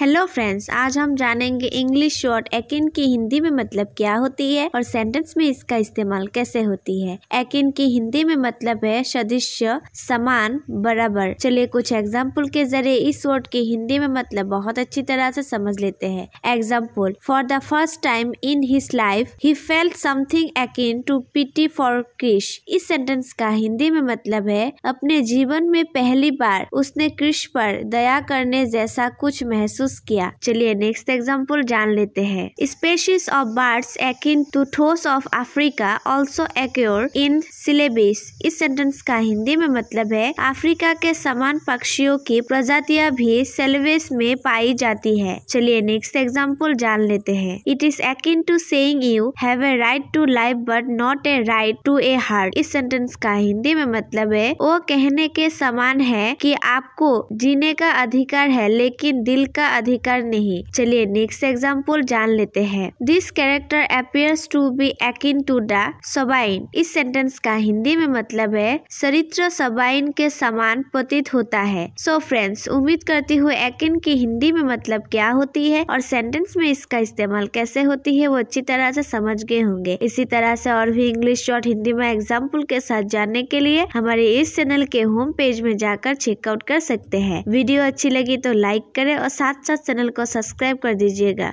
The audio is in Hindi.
हेलो फ्रेंड्स आज हम जानेंगे इंग्लिश शॉर्ट एकिन की हिंदी में मतलब क्या होती है और सेंटेंस में इसका इस्तेमाल कैसे होती है एकिन की हिंदी में मतलब है सदस्य समान बराबर चलिए कुछ एग्जाम्पल के जरिए इस वर्ड की हिंदी में मतलब बहुत अच्छी तरह से समझ लेते हैं example for the first time in his life he felt something akin to pity for Krish इस सेंटेंस का हिंदी में मतलब है अपने जीवन में पहली बार उसने क्रिश पर दया करने जैसा कुछ महसूस महसूस किया चलिए नेक्स्ट एग्जाम्पल जान लेते हैं species of birds akin to those of Africa also occur in Celebes इस सेंटेंस का हिंदी में मतलब है अफ्रीका के समान पक्षियों की प्रजातियां भी सेलेबस में पाई जाती है चलिए नेक्स्ट एग्जाम्पल जान लेते हैं it is akin to saying you have a right to life but not a right to a heart इस सेंटेंस का हिंदी में मतलब है वो कहने के समान है कि आपको जीने का अधिकार है लेकिन दिल का अधिकार नहीं चलिए नेक्स्ट एग्जाम्पल जान लेते हैं this character appears to be akin to the Sabine इस सेंटेंस का हिंदी में मतलब है चरित्र सबाइन के समान प्रतीत होता है सो so फ्रेंड्स उम्मीद करती हूँ एकिन की हिंदी में मतलब क्या होती है और सेंटेंस में इसका इस्तेमाल कैसे होती है वो अच्छी तरह से समझ गए होंगे इसी तरह से और भी इंग्लिश और हिंदी में एग्जाम्पल के साथ जानने के लिए हमारे इस चैनल के होम पेज में जाकर चेकआउट कर सकते हैं वीडियो अच्छी लगी तो लाइक करें और साथ साथ चैनल को सब्सक्राइब कर दीजिएगा